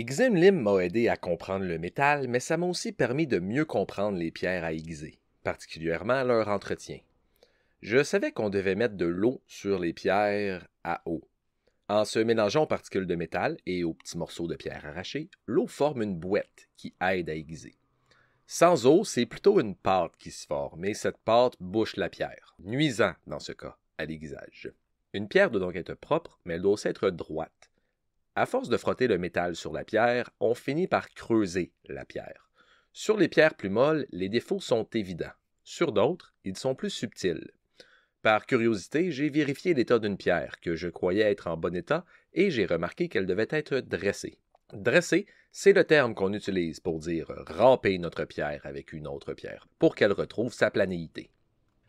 Ixem m'a aidé à comprendre le métal, mais ça m'a aussi permis de mieux comprendre les pierres à aiguiser, particulièrement leur entretien. Je savais qu'on devait mettre de l'eau sur les pierres à eau. En se mélangeant aux particules de métal et aux petits morceaux de pierre arrachés, l'eau forme une bouette qui aide à aiguiser. Sans eau, c'est plutôt une pâte qui se forme, et cette pâte bouche la pierre, nuisant dans ce cas à l'aiguisage. Une pierre doit donc être propre, mais elle doit aussi être droite. À force de frotter le métal sur la pierre, on finit par creuser la pierre. Sur les pierres plus molles, les défauts sont évidents. Sur d'autres, ils sont plus subtils. Par curiosité, j'ai vérifié l'état d'une pierre que je croyais être en bon état et j'ai remarqué qu'elle devait être dressée. Dresser, c'est le terme qu'on utilise pour dire ramper notre pierre avec une autre pierre, pour qu'elle retrouve sa planéité.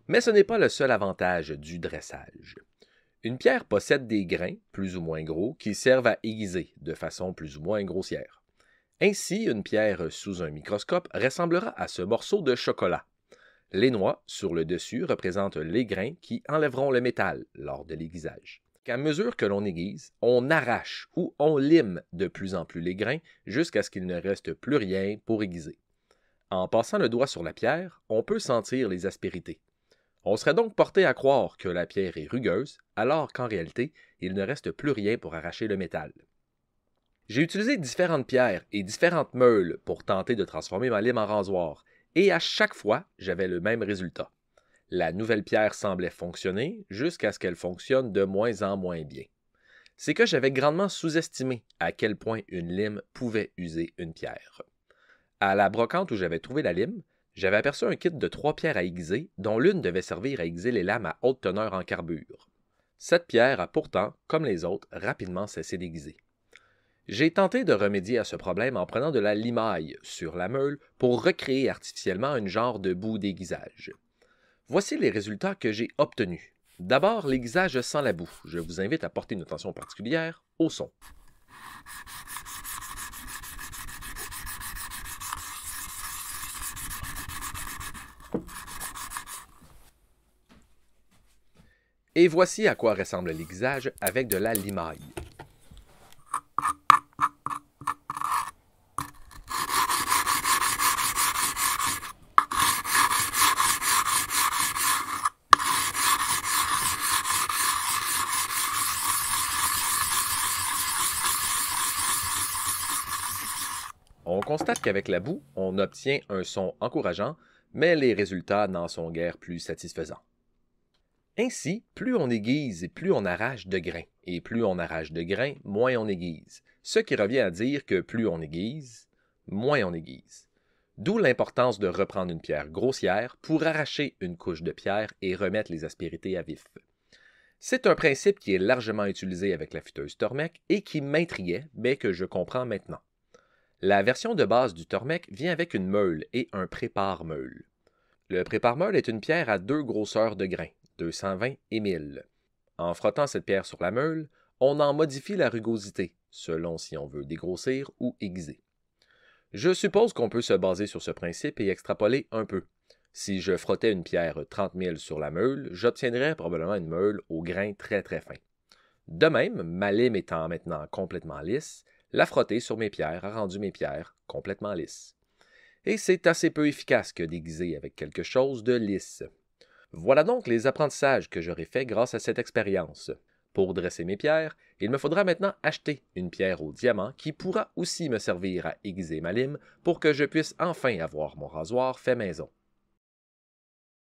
Mais ce n'est pas le seul avantage du dressage. Une pierre possède des grains, plus ou moins gros, qui servent à aiguiser de façon plus ou moins grossière. Ainsi, une pierre sous un microscope ressemblera à ce morceau de chocolat. Les noix sur le dessus représentent les grains qui enlèveront le métal lors de l'aiguisage. Qu'à mesure que l'on aiguise, on arrache ou on lime de plus en plus les grains jusqu'à ce qu'il ne reste plus rien pour aiguiser. En passant le doigt sur la pierre, on peut sentir les aspérités. On serait donc porté à croire que la pierre est rugueuse, alors qu'en réalité, il ne reste plus rien pour arracher le métal. J'ai utilisé différentes pierres et différentes meules pour tenter de transformer ma lime en rasoir, et à chaque fois, j'avais le même résultat. La nouvelle pierre semblait fonctionner jusqu'à ce qu'elle fonctionne de moins en moins bien. C'est que j'avais grandement sous-estimé à quel point une lime pouvait user une pierre. À la brocante où j'avais trouvé la lime, j'avais aperçu un kit de trois pierres à aiguiser, dont l'une devait servir à aiguiser les lames à haute teneur en carbure. Cette pierre a pourtant, comme les autres, rapidement cessé d'aiguiser. J'ai tenté de remédier à ce problème en prenant de la limaille sur la meule pour recréer artificiellement une genre de boue d'aiguisage. Voici les résultats que j'ai obtenus. D'abord, l'aiguisage sans la boue. Je vous invite à porter une attention particulière au son. Et voici à quoi ressemble l'aiguisage avec de la limaille. On constate qu'avec la boue, on obtient un son encourageant, mais les résultats n'en sont guère plus satisfaisants. Ainsi, plus on aiguise et plus on arrache de grains, et plus on arrache de grains, moins on aiguise, ce qui revient à dire que plus on aiguise, moins on aiguise. D'où l'importance de reprendre une pierre grossière pour arracher une couche de pierre et remettre les aspérités à vif. C'est un principe qui est largement utilisé avec la futeuse Tormec et qui m'intriguait, mais que je comprends maintenant. La version de base du Tormec vient avec une meule et un prépare-meule. Le prépare-meule est une pierre à deux grosseurs de grains, 220 et 1000. En frottant cette pierre sur la meule, on en modifie la rugosité, selon si on veut dégrossir ou aiguiser. Je suppose qu'on peut se baser sur ce principe et extrapoler un peu. Si je frottais une pierre 30 000 sur la meule, j'obtiendrais probablement une meule au grain très très fin. De même, ma lime étant maintenant complètement lisse, la frotter sur mes pierres a rendu mes pierres complètement lisses. Et c'est assez peu efficace que d'aiguiser avec quelque chose de lisse. Voilà donc les apprentissages que j'aurai faits grâce à cette expérience. Pour dresser mes pierres, il me faudra maintenant acheter une pierre au diamant qui pourra aussi me servir à aiguiser ma lime pour que je puisse enfin avoir mon rasoir fait maison.